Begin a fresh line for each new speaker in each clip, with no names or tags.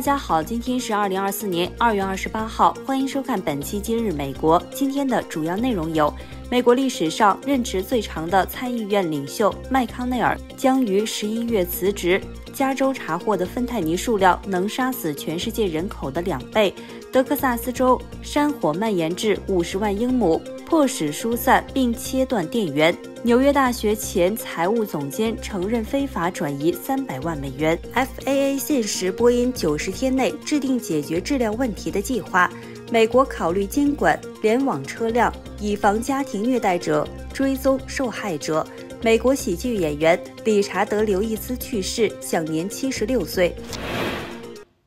大家好，今天是二零二四年二月二十八号，欢迎收看本期《今日美国》。今天的主要内容有：美国历史上任职最长的参议院领袖麦康奈尔将于十一月辞职；加州查获的芬太尼数量能杀死全世界人口的两倍；德克萨斯州山火蔓延至五十万英亩。迫使疏散并切断电源。纽约大学前财务总监承认非法转移三百万美元。F A A 限时波音九十天内制定解决质量问题的计划。美国考虑监管联网车辆，以防家庭虐待者追踪受害者。美国喜剧演员理查德·刘易斯去世，享年七十六岁。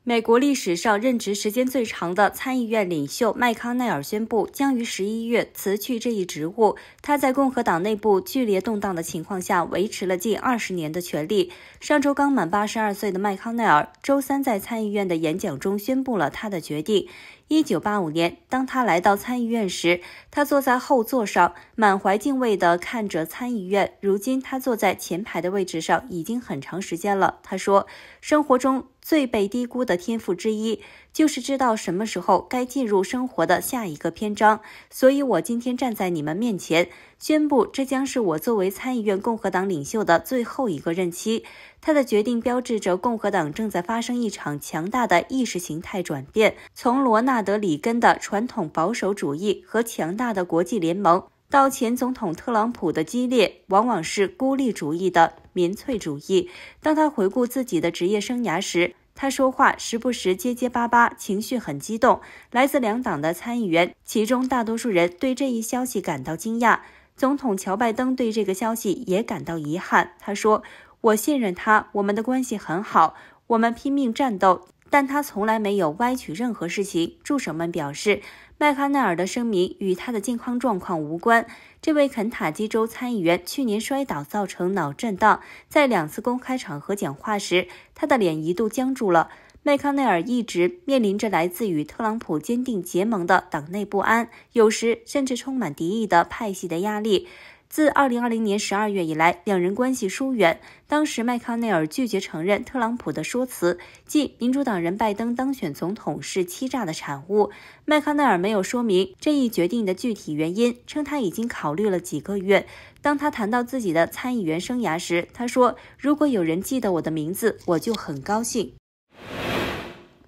美国历史上任职时间最长的参议院领袖麦康奈尔宣布，将于十一月辞去这一职务。他在共和党内部剧烈动荡的情况下，维持了近二十年的权力。上周刚满八十二岁的麦康奈尔，周三在参议院的演讲中宣布了他的决定。一九八五年，当他来到参议院时，他坐在后座上，满怀敬畏地看着参议院。如今，他坐在前排的位置上已经很长时间了。他说：“生活中最被低估的天赋之一。”就是知道什么时候该进入生活的下一个篇章，所以我今天站在你们面前宣布，这将是我作为参议院共和党领袖的最后一个任期。他的决定标志着共和党正在发生一场强大的意识形态转变，从罗纳德·里根的传统保守主义和强大的国际联盟，到前总统特朗普的激烈、往往是孤立主义的民粹主义。当他回顾自己的职业生涯时，他说话时不时结结巴巴，情绪很激动。来自两党的参议员，其中大多数人对这一消息感到惊讶。总统乔拜登对这个消息也感到遗憾。他说：“我信任他，我们的关系很好，我们拼命战斗。”但他从来没有歪曲任何事情。助手们表示，麦康奈尔的声明与他的健康状况无关。这位肯塔基州参议员去年摔倒，造成脑震荡，在两次公开场合讲话时，他的脸一度僵住了。麦康奈尔一直面临着来自与特朗普坚定结盟的党内不安，有时甚至充满敌意的派系的压力。自二零二零年十二月以来，两人关系疏远。当时，麦康奈尔拒绝承认特朗普的说辞，即民主党人拜登当选总统是欺诈的产物。麦康奈尔没有说明这一决定的具体原因，称他已经考虑了几个月。当他谈到自己的参议员生涯时，他说：“如果有人记得我的名字，我就很高兴。”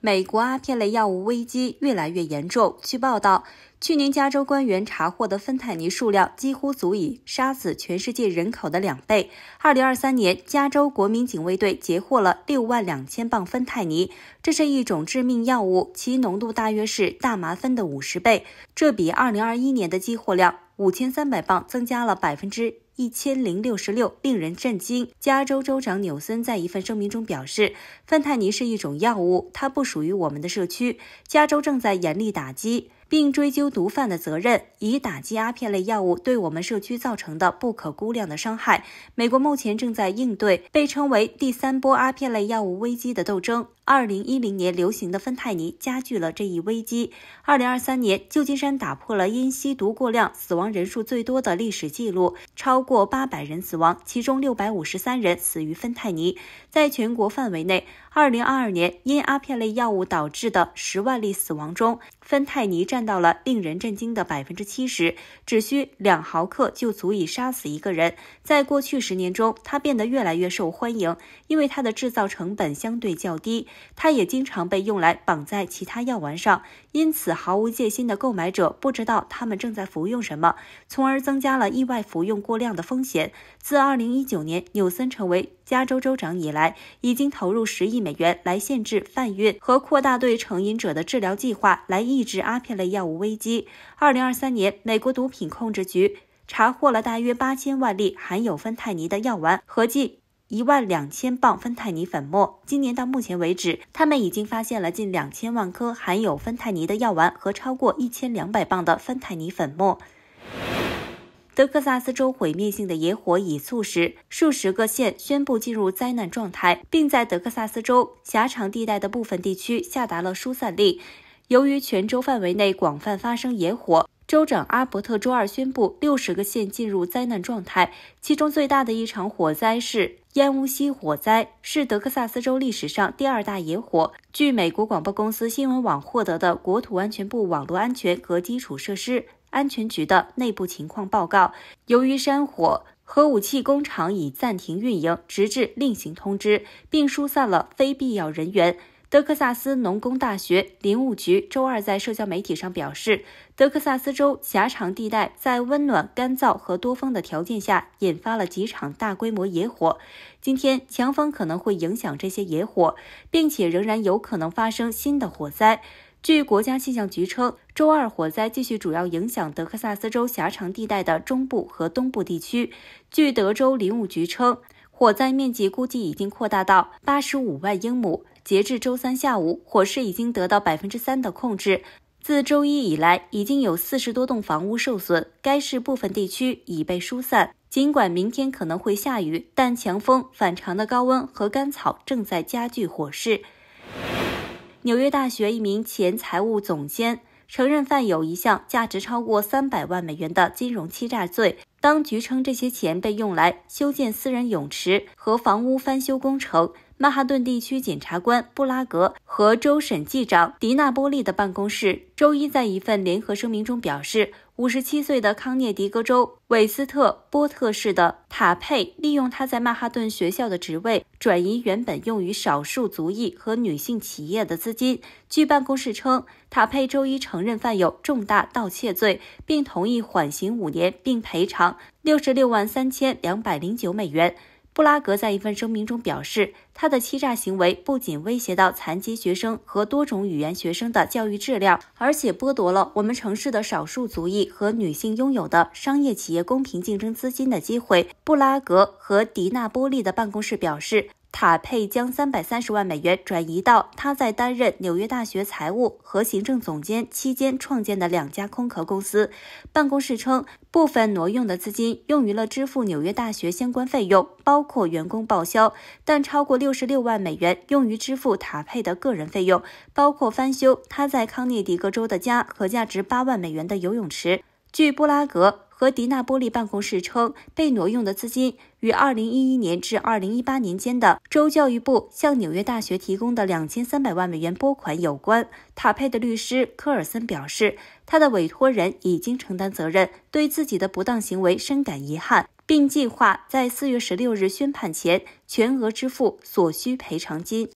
美国阿片类药物危机越来越严重。据报道，去年加州官员查获的芬太尼数量几乎足以杀死全世界人口的两倍。二零二三年，加州国民警卫队截获了六万两千磅芬太尼，这是一种致命药物，其浓度大约是大麻酚的五十倍。这比二零二一年的激活量五千三百磅增加了百分之。一千零六十六，令人震惊。加州州长纽森在一份声明中表示：“芬太尼是一种药物，它不属于我们的社区。加州正在严厉打击，并追究毒贩的责任，以打击阿片类药物对我们社区造成的不可估量的伤害。”美国目前正在应对被称为“第三波阿片类药物危机”的斗争。二零一零年流行的芬太尼加剧了这一危机。二零二三年，旧金山打破了因吸毒过量死亡人数最多的历史记录，超过八百人死亡，其中六百五十三人死于芬太尼。在全国范围内，二零二二年因阿片类药物导致的十万例死亡中，芬太尼占到了令人震惊的百分之七十。只需两毫克就足以杀死一个人。在过去十年中，它变得越来越受欢迎，因为它的制造成本相对较低。它也经常被用来绑在其他药丸上，因此毫无戒心的购买者不知道他们正在服用什么，从而增加了意外服用过量的风险。自2019年纽森成为加州州长以来，已经投入十亿美元来限制贩运和扩大对成瘾者的治疗计划，来抑制阿片类药物危机。2023年，美国毒品控制局查获了大约八千万粒含有芬太尼的药丸，合计。一万两千磅芬太尼粉末。今年到目前为止，他们已经发现了近两千万颗含有芬太尼的药丸和超过一千两百磅的芬太尼粉末。德克萨斯州毁灭性的野火已促使数十个县宣布进入灾难状态，并在德克萨斯州狭长地带的部分地区下达了疏散令。由于全州范围内广泛发生野火。州长阿伯特周二宣布，六十个县进入灾难状态。其中最大的一场火灾是烟雾溪火灾，是德克萨斯州历史上第二大野火。据美国广播公司新闻网获得的国土安全部网络安全和基础设施安全局的内部情况报告，由于山火，核武器工厂已暂停运营，直至另行通知，并疏散了非必要人员。德克萨斯农工大学林务局周二在社交媒体上表示，德克萨斯州狭长地带在温暖、干燥和多风的条件下引发了几场大规模野火。今天强风可能会影响这些野火，并且仍然有可能发生新的火灾。据国家气象局称，周二火灾继续主要影响德克萨斯州狭长地带的中部和东部地区。据德州林务局称，火灾面积估计已经扩大到八十五万英亩。截至周三下午，火势已经得到百分之三的控制。自周一以来，已经有四十多栋房屋受损，该市部分地区已被疏散。尽管明天可能会下雨，但强风、反常的高温和干草正在加剧火势。纽约大学一名前财务总监承认犯有一项价值超过三百万美元的金融欺诈罪。当局称，这些钱被用来修建私人泳池和房屋翻修工程。曼哈顿地区检察官布拉格和州审计长迪纳波利的办公室周一在一份联合声明中表示，五十七岁的康涅狄格州韦斯特波特市的塔佩利用他在曼哈顿学校的职位，转移原本用于少数族裔和女性企业的资金。据办公室称，塔佩周一承认犯有重大盗窃罪，并同意缓刑五年，并赔偿六十六万三千两百零九美元。布拉格在一份声明中表示，他的欺诈行为不仅威胁到残疾学生和多种语言学生的教育质量，而且剥夺了我们城市的少数族裔和女性拥有的商业企业公平竞争资金的机会。布拉格和迪纳波利的办公室表示。塔佩将三百三十万美元转移到他在担任纽约大学财务和行政总监期间创建的两家空壳公司。办公室称，部分挪用的资金用于了支付纽约大学相关费用，包括员工报销，但超过六十六万美元用于支付塔佩的个人费用，包括翻修他在康涅狄格州的家和价值八万美元的游泳池。据布拉格和迪纳波利办公室称，被挪用的资金与二零一一年至二零一八年间的州教育部向纽约大学提供的两千三百万美元拨款有关。塔佩的律师科尔森表示，他的委托人已经承担责任，对自己的不当行为深感遗憾，并计划在四月十六日宣判前全额支付所需赔偿金。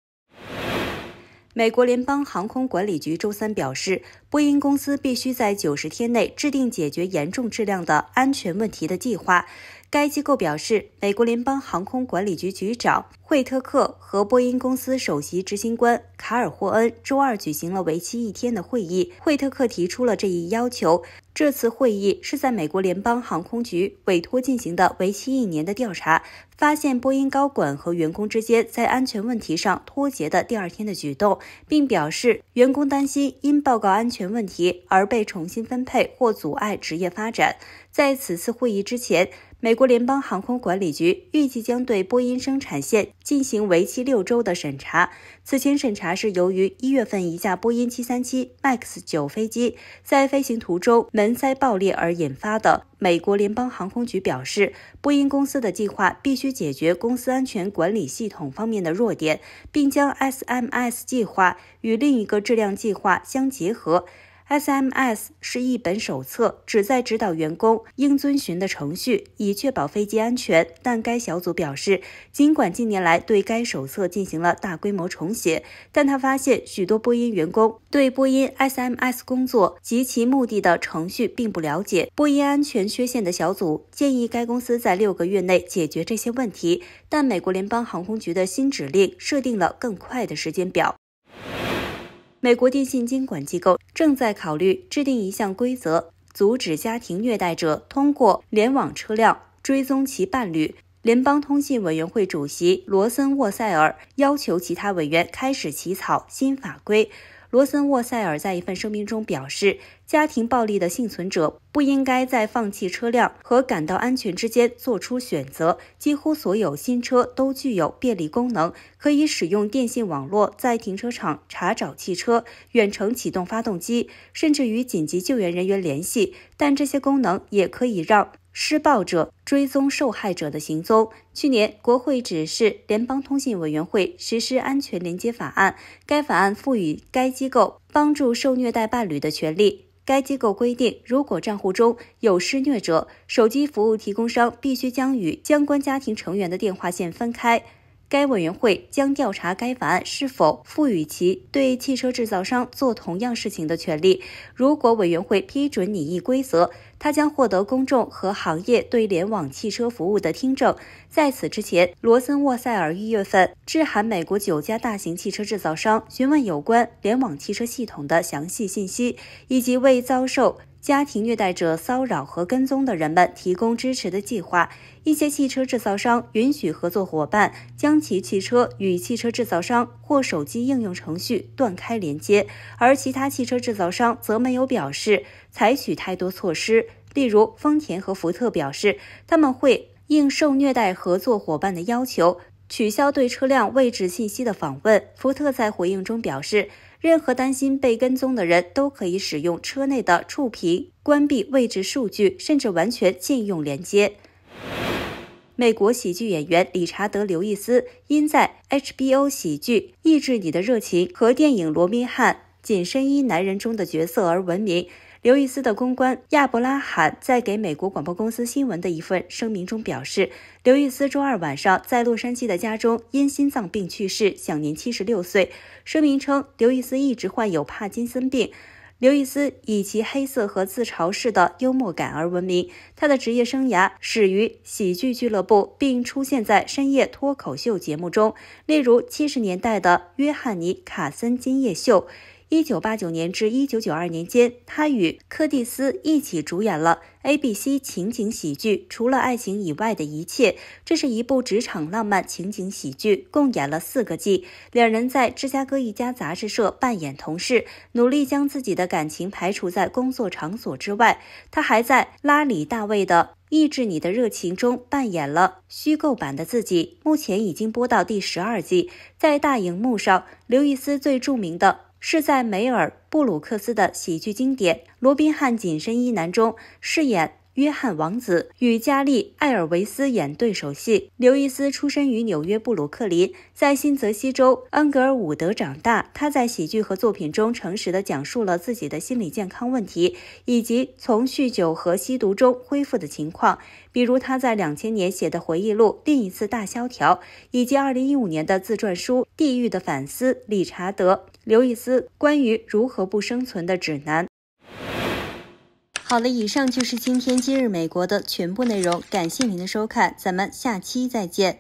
美国联邦航空管理局周三表示，波音公司必须在九十天内制定解决严重质量的安全问题的计划。该机构表示，美国联邦航空管理局局长惠特克和波音公司首席执行官卡尔霍恩周二举行了为期一天的会议。惠特克提出了这一要求。这次会议是在美国联邦航空局委托进行的为期一年的调查发现波音高管和员工之间在安全问题上脱节的第二天的举动，并表示员工担心因报告安全问题而被重新分配或阻碍职业发展。在此次会议之前，美国联邦航空管理局预计将对波音生产线进行为期六周的审查。此前审查是由于一月份一架波音737 MAX 九飞机在飞行途中门塞爆裂而引发的。美国联邦航空局表示，波音公司的计划必须解决公司安全管理系统方面的弱点，并将 SMS 计划与另一个质量计划相结合。SMS 是一本手册，旨在指导员工应遵循的程序，以确保飞机安全。但该小组表示，尽管近年来对该手册进行了大规模重写，但他发现许多波音员工对波音 SMS 工作及其目的的程序并不了解。波音安全缺陷的小组建议该公司在六个月内解决这些问题，但美国联邦航空局的新指令设定了更快的时间表。美国电信监管机构正在考虑制定一项规则，阻止家庭虐待者通过联网车辆追踪其伴侣。联邦通信委员会主席罗森沃塞尔要求其他委员开始起草新法规。罗森沃塞尔在一份声明中表示：“家庭暴力的幸存者不应该在放弃车辆和感到安全之间做出选择。几乎所有新车都具有便利功能，可以使用电信网络在停车场查找汽车、远程启动发动机，甚至与紧急救援人员联系。但这些功能也可以让……”施暴者追踪受害者的行踪。去年，国会指示联邦通信委员会实施安全连接法案，该法案赋予该机构帮助受虐待伴侣的权利。该机构规定，如果账户中有施虐者，手机服务提供商必须将与相关家庭成员的电话线分开。该委员会将调查该法案是否赋予其对汽车制造商做同样事情的权利。如果委员会批准拟议规则，他将获得公众和行业对联网汽车服务的听证。在此之前，罗森沃塞尔一月份致函美国九家大型汽车制造商，询问有关联网汽车系统的详细信息，以及未遭受。家庭虐待者骚扰和跟踪的人们提供支持的计划。一些汽车制造商允许合作伙伴将其汽车与汽车制造商或手机应用程序断开连接，而其他汽车制造商则没有表示采取太多措施。例如，丰田和福特表示，他们会应受虐待合作伙伴的要求。取消对车辆位置信息的访问。福特在回应中表示，任何担心被跟踪的人都可以使用车内的触屏关闭位置数据，甚至完全禁用连接。美国喜剧演员理查德·刘易斯因在 HBO 喜剧《抑制你的热情》和电影《罗宾汉：紧身衣男人》中的角色而闻名。刘易斯的公关亚伯拉罕在给美国广播公司新闻的一份声明中表示，刘易斯周二晚上在洛杉矶的家中因心脏病去世，享年七十六岁。声明称，刘易斯一直患有帕金森病。刘易斯以其黑色和自嘲式的幽默感而闻名，他的职业生涯始于喜剧俱乐部，并出现在深夜脱口秀节目中，例如七十年代的约翰尼·卡森金夜秀。一九八九年至一九九二年间，他与柯蒂斯一起主演了 ABC 情景喜剧《除了爱情以外的一切》，这是一部职场浪漫情景喜剧，共演了四个季。两人在芝加哥一家杂志社扮演同事，努力将自己的感情排除在工作场所之外。他还在拉里·大卫的《抑制你的热情》中扮演了虚构版的自己。目前已经播到第十二季。在大荧幕上，刘易斯最著名的。是在梅尔·布鲁克斯的喜剧经典《罗宾汉紧身衣男》中饰演。约翰王子与佳丽·艾尔维斯演对手戏。刘易斯出生于纽约布鲁克林，在新泽西州恩格尔伍德长大。他在喜剧和作品中诚实地讲述了自己的心理健康问题，以及从酗酒和吸毒中恢复的情况，比如他在两千年写的回忆录《另一次大萧条》，以及二零一五年的自传书《地狱的反思》。理查德·刘易斯关于如何不生存的指南。好了，以上就是今天今日美国的全部内容。感谢您的收看，咱们下期再见。